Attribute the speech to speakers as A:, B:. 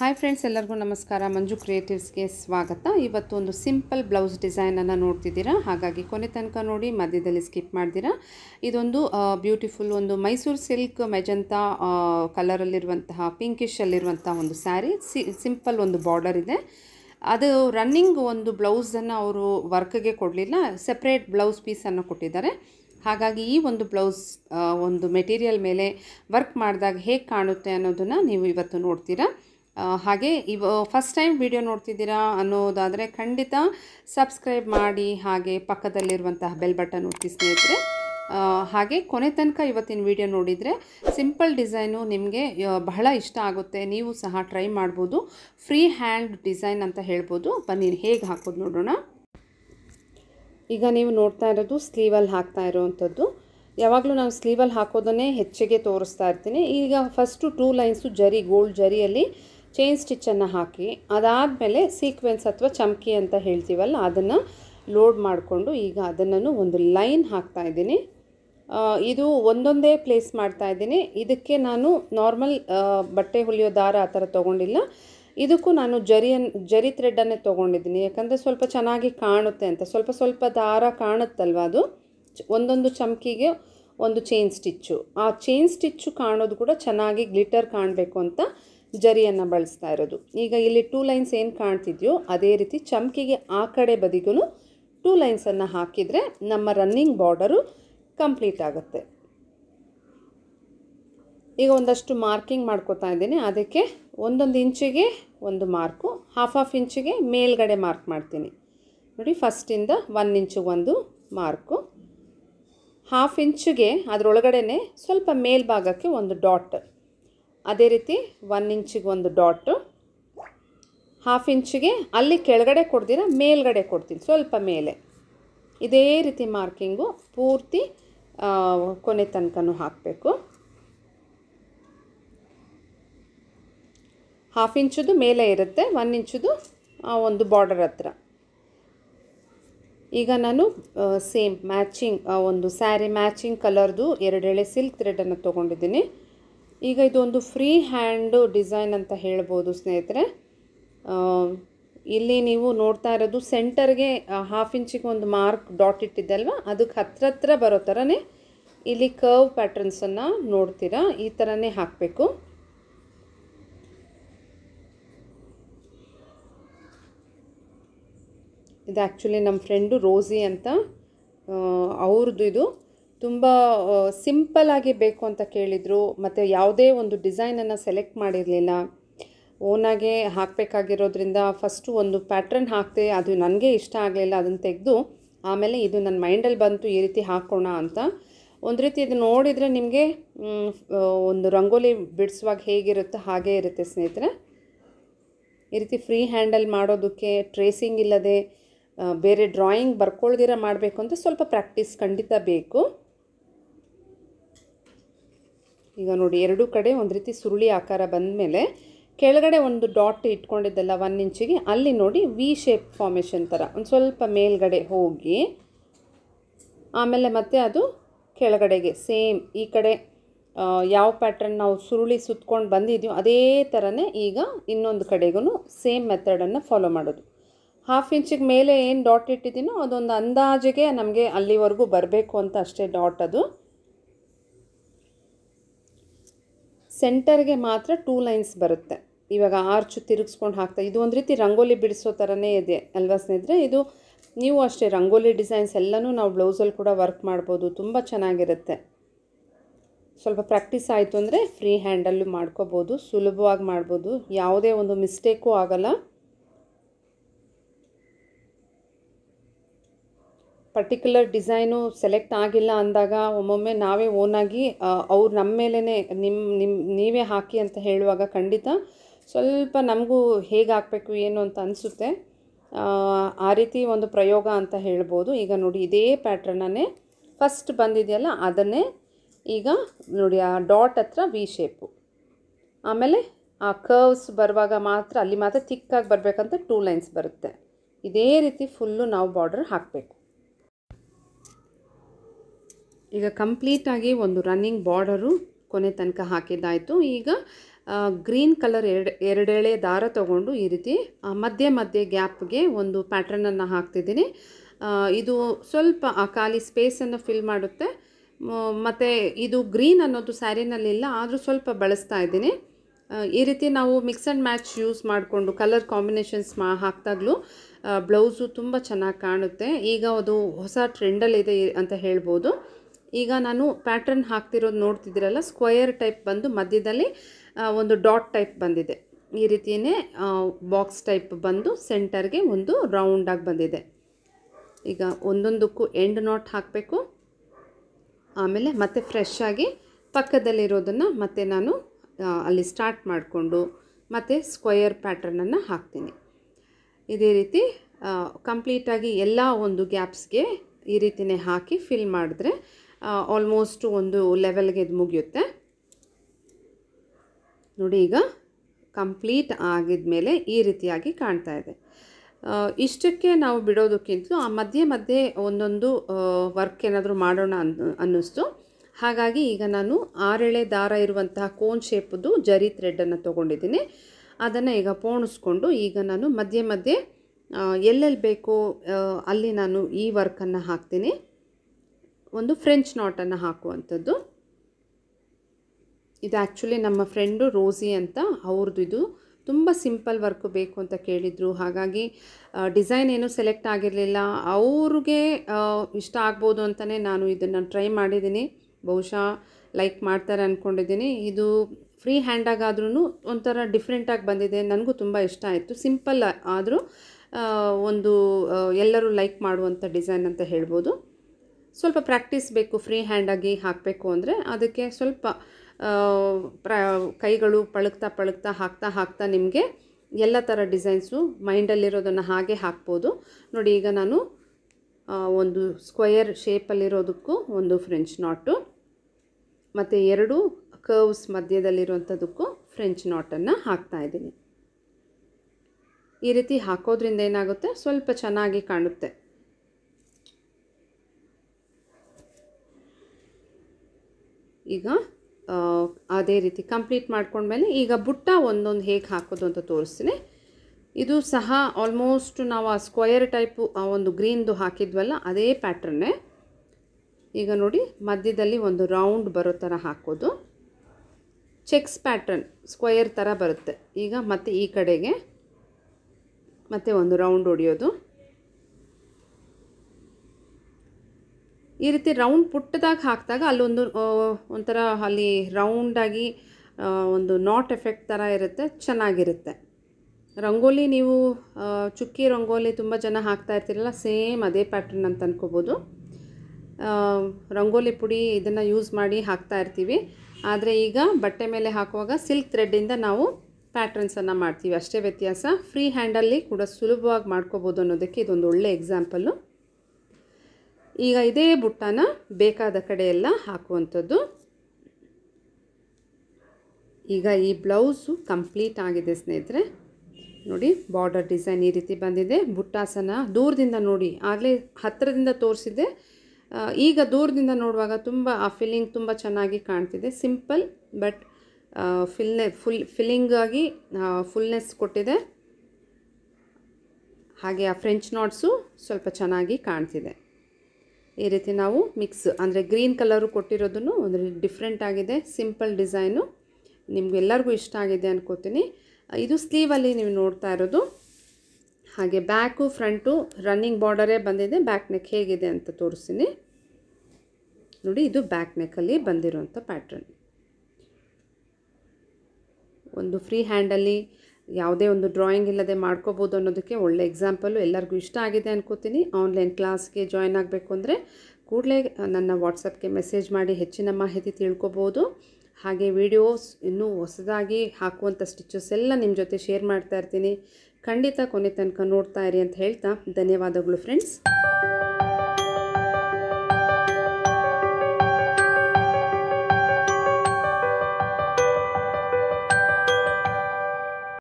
A: hi friends ಎಲ್ಲರಿಗೂ ನಮಸ್ಕಾರ ಮಂಜು ಕ್ರಿಯೇಟಿವ್ಸ್ಗೆ ಸ್ವಾಗತ ಇವತ್ತು ಒಂದು ಸಿಂಪಲ್ ಬ್ಲೌಸ್ ಡಿಸೈನನ್ನು ನೋಡ್ತಿದ್ದೀರಾ ಹಾಗಾಗಿ ಕೊನೆ ತನಕ ನೋಡಿ ಮಧ್ಯದಲ್ಲಿ ಸ್ಕಿಪ್ ಮಾಡ್ತೀರಾ ಇದೊಂದು ಬ್ಯೂಟಿಫುಲ್ ಒಂದು ಮೈಸೂರು ಸಿಲ್ಕ್ ಮೆಜಂತ ಕಲರಲ್ಲಿರುವಂತಹ ಪಿಂಕಿಶಲ್ಲಿರುವಂತಹ ಒಂದು ಸ್ಯಾರಿ ಸಿಂಪಲ್ ಒಂದು ಬಾರ್ಡರ್ ಇದೆ ಅದು ರನ್ನಿಂಗ್ ಒಂದು ಬ್ಲೌಸನ್ನು ಅವರು ವರ್ಕ್ಗೆ ಕೊಡಲಿಲ್ಲ ಸೆಪ್ರೇಟ್ ಬ್ಲೌಸ್ ಪೀಸನ್ನು ಕೊಟ್ಟಿದ್ದಾರೆ ಹಾಗಾಗಿ ಈ ಒಂದು ಬ್ಲೌಸ್ ಒಂದು ಮೆಟೀರಿಯಲ್ ಮೇಲೆ ವರ್ಕ್ ಮಾಡಿದಾಗ ಹೇಗೆ ಕಾಣುತ್ತೆ ಅನ್ನೋದನ್ನು ನೀವು ಇವತ್ತು ನೋಡ್ತೀರಾ ಹಾಗೆ ಇವ ಫಸ್ಟ್ ಟೈಮ್ ವಿಡಿಯೋ ನೋಡ್ತಿದ್ದೀರಾ ಅನ್ನೋದಾದರೆ ಖಂಡಿತ ಸಬ್ಸ್ಕ್ರೈಬ್ ಮಾಡಿ ಹಾಗೆ ಪಕ್ಕದಲ್ಲಿರುವಂತಹ ಬೆಲ್ ಬಟನ್ ಒತ್ತಿ ಸ್ನೇಹಿತರೆ ಹಾಗೆ ಕೊನೆ ತನಕ ಇವತ್ತಿನ ವಿಡಿಯೋ ನೋಡಿದರೆ ಸಿಂಪಲ್ ಡಿಸೈನು ನಿಮಗೆ ಬಹಳ ಇಷ್ಟ ಆಗುತ್ತೆ ನೀವು ಸಹ ಟ್ರೈ ಮಾಡ್ಬೋದು ಫ್ರೀ ಹ್ಯಾಂಡ್ ಡಿಸೈನ್ ಅಂತ ಹೇಳ್ಬೋದು ಬನ್ನಿ ಹೇಗೆ ಹಾಕೋದು ನೋಡೋಣ ಈಗ ನೀವು ನೋಡ್ತಾ ಇರೋದು ಸ್ಲೀವಲ್ಲಿ ಹಾಕ್ತಾ ಇರೋವಂಥದ್ದು ಯಾವಾಗಲೂ ನಾವು ಸ್ಲೀವಲ್ಲಿ ಹಾಕೋದನ್ನೇ ಹೆಚ್ಚಿಗೆ ತೋರಿಸ್ತಾ ಇರ್ತೀನಿ ಈಗ ಫಸ್ಟು ಟೂ ಲೈನ್ಸು ಜರಿ ಗೋಲ್ಡ್ ಜರಿಯಲ್ಲಿ ಚೈನ್ ಸ್ಟಿಚ್ಚನ್ನು ಹಾಕಿ ಅದಾದಮೇಲೆ ಸೀಕ್ವೆನ್ಸ್ ಅಥವಾ ಚಮಕಿ ಅಂತ ಹೇಳ್ತೀವಲ್ಲ ಅದನ್ನು ಲೋಡ್ ಮಾಡಿಕೊಂಡು ಈಗ ಅದನ್ನು ಒಂದು ಲೈನ್ ಹಾಕ್ತಾ ಇದ್ದೀನಿ ಇದು ಒಂದೊಂದೇ ಪ್ಲೇಸ್ ಮಾಡ್ತಾ ಇದ್ದೀನಿ ಇದಕ್ಕೆ ನಾನು ನಾರ್ಮಲ್ ಬಟ್ಟೆ ಹೊಲಿಯೋ ದಾರ ಆ ಥರ ತೊಗೊಂಡಿಲ್ಲ ಇದಕ್ಕೂ ನಾನು ಜರಿಯನ್ ಜರಿ ಥ್ರೆಡ್ಡನ್ನೇ ತೊಗೊಂಡಿದ್ದೀನಿ ಯಾಕಂದರೆ ಸ್ವಲ್ಪ ಚೆನ್ನಾಗಿ ಕಾಣುತ್ತೆ ಅಂತ ಸ್ವಲ್ಪ ಸ್ವಲ್ಪ ದಾರ ಕಾಣುತ್ತಲ್ವ ಅದು ಒಂದೊಂದು ಚಮಕಿಗೆ ಒಂದು ಚೈನ್ ಸ್ಟಿಚ್ಚು ಆ ಚೈನ್ ಸ್ಟಿಚ್ಚು ಕಾಣೋದು ಕೂಡ ಚೆನ್ನಾಗಿ ಗ್ಲಿಟರ್ ಕಾಣಬೇಕು ಅಂತ ಜರಿಯನ್ನು ಬಳಸ್ತಾ ಇರೋದು ಈಗ ಇಲ್ಲಿ ಟೂ ಲೈನ್ಸ್ ಏನು ಕಾಣ್ತಿದ್ಯೋ ಅದೇ ರೀತಿ ಚಮಕಿಗೆ ಆ ಕಡೆ ಬದಿಗೂ ಟೂ ಲೈನ್ಸನ್ನು ಹಾಕಿದರೆ ನಮ್ಮ ರನ್ನಿಂಗ್ ಬಾರ್ಡರು ಕಂಪ್ಲೀಟ್ ಆಗುತ್ತೆ ಈಗ ಒಂದಷ್ಟು ಮಾರ್ಕಿಂಗ್ ಮಾಡ್ಕೋತಾ ಇದ್ದೀನಿ ಅದಕ್ಕೆ ಒಂದೊಂದು ಇಂಚಿಗೆ ಒಂದು ಮಾರ್ಕು ಹಾಫ್ ಹಾಫ್ ಇಂಚಿಗೆ ಮೇಲ್ಗಡೆ ಮಾರ್ಕ್ ಮಾಡ್ತೀನಿ ನೋಡಿ ಫಸ್ಟಿಂದ ಒನ್ ಇಂಚು ಒಂದು ಮಾರ್ಕು ಹಾಫ್ ಇಂಚಿಗೆ ಅದರೊಳಗಡೆ ಸ್ವಲ್ಪ ಮೇಲ್ಭಾಗಕ್ಕೆ ಒಂದು ಡಾಟ್ ಅದೇ ರೀತಿ ಒನ್ ಇಂಚಿಗೆ ಒಂದು ಡಾಟು ಹಾಫ್ ಇಂಚಿಗೆ ಅಲ್ಲಿ ಕೆಳಗಡೆ ಕೊಡ್ತೀರಾ ಮೇಲ್ಗಡೆ ಕೊಡ್ತೀನಿ ಸ್ವಲ್ಪ ಮೇಲೆ ಇದೇ ರೀತಿ ಮಾರ್ಕಿಂಗು ಪೂರ್ತಿ ಕೊನೆ ತನಕನೂ ಹಾಕಬೇಕು ಹಾಫ್ ಇಂಚುದು ಮೇಲೆ ಇರುತ್ತೆ ಒನ್ ಇಂಚುದು ಒಂದು ಬಾರ್ಡರ್ ಹತ್ರ ಈಗ ನಾನು ಸೇಮ್ ಮ್ಯಾಚಿಂಗ್ ಒಂದು ಸ್ಯಾರಿ ಮ್ಯಾಚಿಂಗ್ ಕಲರ್ದು ಎರಡು ಎಳೆ ಸಿಲ್ಕ್ ಥ್ರೆಡನ್ನು ತೊಗೊಂಡಿದ್ದೀನಿ ಈಗ ಇದೊಂದು ಫ್ರೀ ಹ್ಯಾಂಡು ಡಿಸೈನ್ ಅಂತ ಹೇಳ್ಬೋದು ಸ್ನೇಹಿತರೆ ಇಲ್ಲಿ ನೀವು ನೋಡ್ತಾ ಇರೋದು ಸೆಂಟರ್ಗೆ ಹಾಫ್ ಇಂಚಿಗೆ ಒಂದು ಮಾರ್ಕ್ ಡಾಟ್ ಇಟ್ಟಿದ್ದಲ್ವ ಅದಕ್ಕೆ ಹತ್ರ ಹತ್ರ ಬರೋ ಥರನೇ ಇಲ್ಲಿ ಕರ್ವ್ ಪ್ಯಾಟ್ರನ್ಸನ್ನು ನೋಡ್ತೀರಾ ಈ ಥರನೇ ಹಾಕಬೇಕು ಇದು ಆ್ಯಕ್ಚುಲಿ ನಮ್ಮ ಫ್ರೆಂಡು ರೋಸಿ ಅಂತ ಅವ್ರದ್ದು ಇದು ತುಂಬ ಸಿಂಪಲ್ಲಾಗಿ ಬೇಕು ಅಂತ ಕೇಳಿದರು ಮತ್ತು ಯಾವುದೇ ಒಂದು ಡಿಸೈನನ್ನು ಸೆಲೆಕ್ಟ್ ಮಾಡಿರಲಿಲ್ಲ ಓನಾಗೆ ಹಾಕಬೇಕಾಗಿರೋದ್ರಿಂದ ಫಸ್ಟು ಒಂದು ಪ್ಯಾಟ್ರನ್ ಹಾಕಿದೆ ಅದು ನನಗೆ ಇಷ್ಟ ಆಗಲಿಲ್ಲ ಅದನ್ನು ತೆಗೆದು ಆಮೇಲೆ ಇದು ನನ್ನ ಮೈಂಡಲ್ಲಿ ಬಂತು ಈ ರೀತಿ ಹಾಕೋಣ ಅಂತ ಒಂದು ರೀತಿ ಇದು ನೋಡಿದರೆ ನಿಮಗೆ ಒಂದು ರಂಗೋಲಿ ಬಿಡಿಸುವಾಗ ಹೇಗಿರುತ್ತೋ ಹಾಗೇ ಇರುತ್ತೆ ಸ್ನೇಹಿತರೆ ಈ ರೀತಿ ಫ್ರೀ ಹ್ಯಾಂಡಲ್ ಮಾಡೋದಕ್ಕೆ ಟ್ರೇಸಿಂಗ್ ಇಲ್ಲದೆ ಬೇರೆ ಡ್ರಾಯಿಂಗ್ ಬರ್ಕೊಳ್ದಿರ ಮಾಡಬೇಕು ಅಂತ ಸ್ವಲ್ಪ ಪ್ರಾಕ್ಟೀಸ್ ಖಂಡಿತ ಬೇಕು ಈಗ ನೋಡಿ ಎರಡೂ ಕಡೆ ಒಂದು ರೀತಿ ಸುರುಳಿ ಆಕಾರ ಬಂದಮೇಲೆ ಕೆಳಗಡೆ ಒಂದು ಡಾಟ್ ಇಟ್ಕೊಂಡಿದ್ದೆಲ್ಲ ಒನ್ ಇಂಚಿಗೆ ಅಲ್ಲಿ ನೋಡಿ ವಿ ಶೇಪ್ ಫಾರ್ಮೇಷನ್ ಥರ ಒಂದು ಸ್ವಲ್ಪ ಮೇಲ್ಗಡೆ ಹೋಗಿ ಆಮೇಲೆ ಮತ್ತೆ ಅದು ಕೆಳಗಡೆಗೆ ಸೇಮ್ ಈ ಕಡೆ ಯಾವ ಪ್ಯಾಟ್ರನ್ ನಾವು ಸುರುಳಿ ಸುತ್ಕೊಂಡು ಬಂದಿದ್ದೀವೋ ಅದೇ ಥರನೇ ಈಗ ಇನ್ನೊಂದು ಕಡೆಗೂ ಸೇಮ್ ಮೆಥಡನ್ನು ಫಾಲೋ ಮಾಡೋದು ಹಾಫ್ ಇಂಚಿಗೆ ಮೇಲೆ ಏನು ಡಾಟ್ ಇಟ್ಟಿದ್ದೀನೋ ಅದೊಂದು ಅಂದಾಜಿಗೆ ನಮಗೆ ಅಲ್ಲಿವರೆಗೂ ಬರಬೇಕು ಅಂತ ಅಷ್ಟೇ ಡಾಟ್ ಅದು ಸೆಂಟರ್ಗೆ ಮಾತ್ರ ಟೂ ಲೈನ್ಸ್ ಬರುತ್ತೆ ಇವಾಗ ಆರ್ಚು ತಿರುಗಿಸ್ಕೊಂಡು ಹಾಕ್ತಾ ಇದು ಒಂದು ರೀತಿ ರಂಗೋಲಿ ಬಿಡಿಸೋ ಥರನೇ ಇದೆ ಅಲ್ವಾ ಸ್ನೇಹಿತರೆ ಇದು ನೀವು ಅಷ್ಟೇ ರಂಗೋಲಿ ಡಿಸೈನ್ಸ್ ಎಲ್ಲನೂ ನಾವು ಬ್ಲೌಸಲ್ಲಿ ಕೂಡ ವರ್ಕ್ ಮಾಡ್ಬೋದು ತುಂಬ ಚೆನ್ನಾಗಿರುತ್ತೆ ಸ್ವಲ್ಪ ಪ್ರಾಕ್ಟೀಸ್ ಆಯಿತು ಅಂದರೆ ಫ್ರೀ ಹ್ಯಾಂಡಲ್ಲೂ ಮಾಡ್ಕೋಬೋದು ಸುಲಭವಾಗಿ ಮಾಡ್ಬೋದು ಯಾವುದೇ ಒಂದು ಮಿಸ್ಟೇಕು ಆಗೋಲ್ಲ ಪರ್ಟಿಕ್ಯುಲರ್ ಡಿಸೈನು ಸೆಲೆಕ್ಟ್ ಆಗಿಲ್ಲ ಅಂದಾಗ ಒಮ್ಮೊಮ್ಮೆ ನಾವೇ ಓನಾಗಿ ಅವ್ರು ನಮ್ಮ ಮೇಲೇ ನಿಮ್ಮ ನಿಮ್ಮ ನೀವೇ ಹಾಕಿ ಅಂತ ಹೇಳುವಾಗ ಖಂಡಿತ ಸ್ವಲ್ಪ ನಮಗೂ ಹೇಗೆ ಹಾಕಬೇಕು ಏನು ಅಂತ ಅನಿಸುತ್ತೆ ಆ ರೀತಿ ಒಂದು ಪ್ರಯೋಗ ಅಂತ ಹೇಳ್ಬೋದು ಈಗ ನೋಡಿ ಇದೇ ಪ್ಯಾಟ್ರನ್ನೇ ಫಸ್ಟ್ ಬಂದಿದೆಯಲ್ಲ ಅದನ್ನೇ ಈಗ ನೋಡಿ ಆ ಡಾಟ್ ಹತ್ರ ವಿ ಶೇಪು ಆಮೇಲೆ ಆ ಕರ್ವ್ಸ್ ಬರುವಾಗ ಮಾತ್ರ ಅಲ್ಲಿ ಮಾತ್ರ ತಿಕ್ಕಾಗಿ ಬರಬೇಕಂತ ಟೂ ಲೈನ್ಸ್ ಬರುತ್ತೆ ಇದೇ ರೀತಿ ಫುಲ್ಲು ನಾವು ಬಾರ್ಡರ್ ಹಾಕಬೇಕು ಈಗ ಕಂಪ್ಲೀಟಾಗಿ ಒಂದು ರನ್ನಿಂಗ್ ಬಾರ್ಡರು ಕೊನೆ ತನಕ ಹಾಕಿದ್ದಾಯಿತು ಈಗ ಗ್ರೀನ್ ಕಲರ್ ಎರಡು ಎರಡೆಳೆ ದಾರ ತಗೊಂಡು ಈ ರೀತಿ ಮಧ್ಯೆ ಮಧ್ಯೆ ಗ್ಯಾಪ್ಗೆ ಒಂದು ಪ್ಯಾಟ್ರನನ್ನು ಹಾಕ್ತಿದ್ದೀನಿ ಇದು ಸ್ವಲ್ಪ ಆ ಖಾಲಿ ಸ್ಪೇಸನ್ನು ಫಿಲ್ ಮಾಡುತ್ತೆ ಮತ್ತು ಇದು ಗ್ರೀನ್ ಅನ್ನೋದು ಸ್ಯಾರಿನಲ್ಲಿಲ್ಲ ಆದರೂ ಸ್ವಲ್ಪ ಬಳಸ್ತಾ ಇದ್ದೀನಿ ಈ ರೀತಿ ನಾವು ಮಿಕ್ಸ್ ಆ್ಯಂಡ್ ಮ್ಯಾಚ್ ಯೂಸ್ ಮಾಡಿಕೊಂಡು ಕಲರ್ ಕಾಂಬಿನೇಷನ್ಸ್ ಮಾ ಹಾಕಿದಾಗಲೂ ಬ್ಲೌಸು ತುಂಬ ಚೆನ್ನಾಗಿ ಕಾಣುತ್ತೆ ಈಗ ಅದು ಹೊಸ ಟ್ರೆಂಡಲ್ಲಿದೆ ಅಂತ ಹೇಳ್ಬೋದು ಈಗ ನಾನು ಪ್ಯಾಟ್ರನ್ ಹಾಕ್ತಿರೋದು ನೋಡ್ತಿದ್ದೀರಲ್ಲ ಸ್ಕ್ವಯರ್ ಟೈಪ್ ಬಂದು ಮಧ್ಯದಲ್ಲಿ ಒಂದು ಡಾಟ್ ಟೈಪ್ ಬಂದಿದೆ ಈ ರೀತಿಯೇ ಬಾಕ್ಸ್ ಟೈಪ್ ಬಂದು ಸೆಂಟರ್ಗೆ ಒಂದು ರೌಂಡಾಗಿ ಬಂದಿದೆ ಈಗ ಒಂದೊಂದಕ್ಕೂ ಎಂಡ್ ನಾಟ್ ಹಾಕಬೇಕು ಆಮೇಲೆ ಮತ್ತೆ ಫ್ರೆಶ್ ಆಗಿ ಪಕ್ಕದಲ್ಲಿರೋದನ್ನು ಮತ್ತೆ ನಾನು ಅಲ್ಲಿ ಸ್ಟಾರ್ಟ್ ಮಾಡಿಕೊಂಡು ಮತ್ತೆ ಸ್ಕ್ವಯರ್ ಪ್ಯಾಟ್ರನನ್ನು ಹಾಕ್ತೀನಿ ಇದೇ ರೀತಿ ಕಂಪ್ಲೀಟಾಗಿ ಎಲ್ಲ ಒಂದು ಗ್ಯಾಪ್ಸ್ಗೆ ಈ ರೀತಿಯೇ ಹಾಕಿ ಫಿಲ್ ಮಾಡಿದ್ರೆ ಆಲ್ಮೋಸ್ಟು ಒಂದು ಲೆವೆಲ್ಗೆ ಇದು ಮುಗಿಯುತ್ತೆ ನೋಡಿ ಈಗ ಕಂಪ್ಲೀಟ್ ಆಗಿದ ಮೇಲೆ ಈ ರೀತಿಯಾಗಿ ಕಾಣ್ತಾ ಇದೆ ಇಷ್ಟಕ್ಕೆ ನಾವು ಬಿಡೋದಕ್ಕಿಂತಲೂ ಆ ಮಧ್ಯೆ ಮಧ್ಯೆ ಒಂದೊಂದು ವರ್ಕ್ ಏನಾದರೂ ಮಾಡೋಣ ಅನ್ ಅನ್ನಿಸ್ತು ಹಾಗಾಗಿ ಈಗ ನಾನು ಆರೆಳೆ ದಾರ ಇರುವಂತಹ ಕೋನ್ ಶೇಪ್ದು ಜರಿ ಥ್ರೆಡ್ಡನ್ನು ತೊಗೊಂಡಿದ್ದೀನಿ ಅದನ್ನು ಈಗ ಪೋಣಿಸ್ಕೊಂಡು ಈಗ ನಾನು ಮಧ್ಯೆ ಮಧ್ಯೆ ಎಲ್ಲೆಲ್ಲಿ ಬೇಕೋ ಅಲ್ಲಿ ನಾನು ಈ ವರ್ಕನ್ನು ಹಾಕ್ತೀನಿ ಒಂದು ಫ್ರೆಂಚ್ ನಾಟನ್ನು ಹಾಕುವಂಥದ್ದು ಇದು ಆ್ಯಕ್ಚುಲಿ ನಮ್ಮ ಫ್ರೆಂಡು ರೋಸಿ ಅಂತ ಅವ್ರದ್ದು ಇದು ತುಂಬ ಸಿಂಪಲ್ ವರ್ಕು ಬೇಕು ಅಂತ ಕೇಳಿದರು ಹಾಗಾಗಿ ಡಿಸೈನ್ ಏನೂ ಸೆಲೆಕ್ಟ್ ಆಗಿರಲಿಲ್ಲ ಅವ್ರಿಗೆ ಇಷ್ಟ ಆಗ್ಬೋದು ಅಂತಲೇ ನಾನು ಇದನ್ನು ಟ್ರೈ ಮಾಡಿದ್ದೀನಿ ಬಹುಶಃ ಲೈಕ್ ಮಾಡ್ತಾರೆ ಅಂದ್ಕೊಂಡಿದ್ದೀನಿ ಇದು ಫ್ರೀ ಹ್ಯಾಂಡಾಗಾದ್ರೂ ಒಂಥರ ಡಿಫ್ರೆಂಟಾಗಿ ಬಂದಿದೆ ನನಗೂ ತುಂಬ ಇಷ್ಟ ಆಯಿತು ಸಿಂಪಲ್ ಆದರೂ ಒಂದು ಎಲ್ಲರೂ ಲೈಕ್ ಮಾಡುವಂಥ ಡಿಸೈನ್ ಅಂತ ಹೇಳ್ಬೋದು ಸ್ವಲ್ಪ ಪ್ರಾಕ್ಟೀಸ್ ಬೇಕು ಫ್ರೀ ಹ್ಯಾಂಡಾಗಿ ಹಾಕಬೇಕು ಅಂದರೆ ಅದಕ್ಕೆ ಸ್ವಲ್ಪ ಪ್ರ ಕೈಗಳು ಪಳಗ್ತಾ ಪಳಗ್ತಾ ಹಾಕ್ತಾ ಹಾಕ್ತಾ ನಿಮಗೆ ಎಲ್ಲ ಥರ ಡಿಸೈನ್ಸು ಮೈಂಡಲ್ಲಿರೋದನ್ನು ಹಾಗೆ ಹಾಕ್ಬೋದು ನೋಡಿ ಈಗ ನಾನು ಒಂದು ಸ್ಕ್ವಯರ್ ಶೇಪಲ್ಲಿರೋದಕ್ಕೂ ಒಂದು ಫ್ರೆಂಚ್ ನಾಟು ಮತ್ತು ಎರಡು ಕರ್ವ್ಸ್ ಮಧ್ಯದಲ್ಲಿರುವಂಥದ್ದಕ್ಕೂ ಫ್ರೆಂಚ್ ನಾಟನ್ನು ಹಾಕ್ತಾ ಇದ್ದೀನಿ ಈ ರೀತಿ ಹಾಕೋದ್ರಿಂದ ಏನಾಗುತ್ತೆ ಸ್ವಲ್ಪ ಚೆನ್ನಾಗಿ ಕಾಣುತ್ತೆ ಈಗ ಅದೇ ರೀತಿ ಕಂಪ್ಲೀಟ್ ಮಾಡ್ಕೊಂಡ್ಮೇಲೆ ಈಗ ಬುಟ್ಟ ಒಂದೊಂದು ಹೇಗೆ ಹಾಕೋದು ಅಂತ ತೋರಿಸ್ತೀನಿ ಇದು ಸಹ ಆಲ್ಮೋಸ್ಟ್ ನಾವು ಆ ಸ್ಕ್ವಯರ್ ಟೈಪು ಆ ಒಂದು ಗ್ರೀನ್ದು ಹಾಕಿದ್ವಲ್ಲ ಅದೇ ಪ್ಯಾಟ್ರನ್ನೇ ಈಗ ನೋಡಿ ಮಧ್ಯದಲ್ಲಿ ಒಂದು ರೌಂಡ್ ಬರೋ ಥರ ಹಾಕೋದು ಚೆಕ್ಸ್ ಪ್ಯಾಟ್ರನ್ ಸ್ಕ್ವಯರ್ ಥರ ಬರುತ್ತೆ ಈಗ ಮತ್ತೆ ಈ ಕಡೆಗೆ ಮತ್ತೆ ಒಂದು ರೌಂಡ್ ಹೊಡಿಯೋದು ಈ ರೀತಿ ರೌಂಡ್ ಪುಟ್ಟದಾಗ ಹಾಕಿದಾಗ ಅಲ್ಲೊಂದು ಒಂಥರ ಅಲ್ಲಿ ರೌಂಡಾಗಿ ಒಂದು ನಾಟ್ ಎಫೆಕ್ಟ್ ಥರ ಇರುತ್ತೆ ಚೆನ್ನಾಗಿರುತ್ತೆ ರಂಗೋಲಿ ನೀವು ಚುಕ್ಕಿ ರಂಗೋಲಿ ತುಂಬ ಜನ ಹಾಕ್ತಾ ಇರ್ತೀರಲ್ಲ ಸೇಮ್ ಅದೇ ಪ್ಯಾಟ್ರನ್ ಅಂತ ಅನ್ಕೋಬೋದು ರಂಗೋಲಿ ಪುಡಿ ಇದನ್ನು ಯೂಸ್ ಮಾಡಿ ಹಾಕ್ತಾ ಇರ್ತೀವಿ ಆದರೆ ಈಗ ಬಟ್ಟೆ ಮೇಲೆ ಹಾಕುವಾಗ ಸಿಲ್ಕ್ ಥ್ರೆಡ್ಡಿಂದ ನಾವು ಪ್ಯಾಟ್ರನ್ಸನ್ನು ಮಾಡ್ತೀವಿ ಅಷ್ಟೇ ವ್ಯತ್ಯಾಸ ಫ್ರೀ ಹ್ಯಾಂಡಲ್ಲಿ ಕೂಡ ಸುಲಭವಾಗಿ ಮಾಡ್ಕೋಬೋದು ಅನ್ನೋದಕ್ಕೆ ಇದೊಂದು ಒಳ್ಳೆ ಎಕ್ಸಾಂಪಲ್ಲು ಈಗ ಇದೇ ಬುಟ್ಟಾನ ಬೇಕಾದ ಕಡೆಯೆಲ್ಲ ಹಾಕುವಂಥದ್ದು ಈಗ ಈ ಬ್ಲೌಸು ಕಂಪ್ಲೀಟ್ ಆಗಿದೆ ಸ್ನೇಹಿತರೆ ನೋಡಿ ಬಾರ್ಡರ್ ಡಿಸೈನ್ ಈ ರೀತಿ ಬಂದಿದೆ ಬುಟ್ಟಾಸನ ದೂರದಿಂದ ನೋಡಿ ಆಗಲೇ ಹತ್ತಿರದಿಂದ ತೋರಿಸಿದೆ ಈಗ ದೂರದಿಂದ ನೋಡುವಾಗ ತುಂಬ ಆ ಫಿಲ್ಲಿಂಗ್ ತುಂಬ ಚೆನ್ನಾಗಿ ಕಾಣ್ತಿದೆ ಸಿಂಪಲ್ ಬಟ್ ಫಿಲ್ನೆ ಫುಲ್ ಫಿಲ್ಲಿಂಗಾಗಿ ಫುಲ್ನೆಸ್ ಕೊಟ್ಟಿದೆ ಹಾಗೆ ಆ ಫ್ರೆಂಚ್ ನಾಟ್ಸು ಸ್ವಲ್ಪ ಚೆನ್ನಾಗಿ ಕಾಣ್ತಿದೆ ಈ ರೀತಿ ನಾವು ಮಿಕ್ಸ್ ಅಂದರೆ ಗ್ರೀನ್ ಕಲರು ಕೊಟ್ಟಿರೋದನ್ನು ಒಂದು ಡಿಫ್ರೆಂಟ್ ಆಗಿದೆ ಸಿಂಪಲ್ ಡಿಸೈನು ನಿಮಗೆಲ್ಲರಿಗೂ ಇಷ್ಟ ಆಗಿದೆ ಅನ್ಕೋತೀನಿ ಇದು ಸ್ಲೀವಲ್ಲಿ ನೀವು ನೋಡ್ತಾ ಇರೋದು ಹಾಗೆ ಬ್ಯಾಕು ಫ್ರಂಟು ರನ್ನಿಂಗ್ ಬಾರ್ಡರೇ ಬಂದಿದೆ ಬ್ಯಾಕ್ ನೆಕ್ ಹೇಗಿದೆ ಅಂತ ತೋರಿಸ್ತೀನಿ ನೋಡಿ ಇದು ಬ್ಯಾಕ್ ನೆಕ್ಕಲ್ಲಿ ಬಂದಿರುವಂಥ ಪ್ಯಾಟ್ರನ್ ಒಂದು ಫ್ರೀ ಹ್ಯಾಂಡಲ್ಲಿ ಯಾವುದೇ ಒಂದು ಡ್ರಾಯಿಂಗ್ ಇಲ್ಲದೆ ಮಾಡ್ಕೋಬೋದು ಅನ್ನೋದಕ್ಕೆ ಒಳ್ಳೆ ಎಕ್ಸಾಂಪಲ್ಲು ಎಲ್ಲರಿಗೂ ಇಷ್ಟ ಆಗಿದೆ ಅನ್ಕೋತೀನಿ ಆನ್ಲೈನ್ ಕ್ಲಾಸ್ಗೆ ಜಾಯ್ನ್ ಆಗಬೇಕು ಅಂದರೆ ಕೂಡಲೇ ನನ್ನ ವಾಟ್ಸಪ್ಗೆ ಮೆಸೇಜ್ ಮಾಡಿ ಹೆಚ್ಚಿನ ಮಾಹಿತಿ ತಿಳ್ಕೊಬೋದು ಹಾಗೆ ವೀಡಿಯೋಸ್ ಇನ್ನೂ ಹೊಸದಾಗಿ ಹಾಕುವಂಥ ಸ್ಟಿಚಸ್ ಎಲ್ಲ ನಿಮ್ಮ ಜೊತೆ ಶೇರ್ ಮಾಡ್ತಾ ಇರ್ತೀನಿ ಖಂಡಿತ ಕೊನೆ ತನಕ ನೋಡ್ತಾ ಇರಿ ಅಂತ ಹೇಳ್ತಾ ಧನ್ಯವಾದಗಳು ಫ್ರೆಂಡ್ಸ್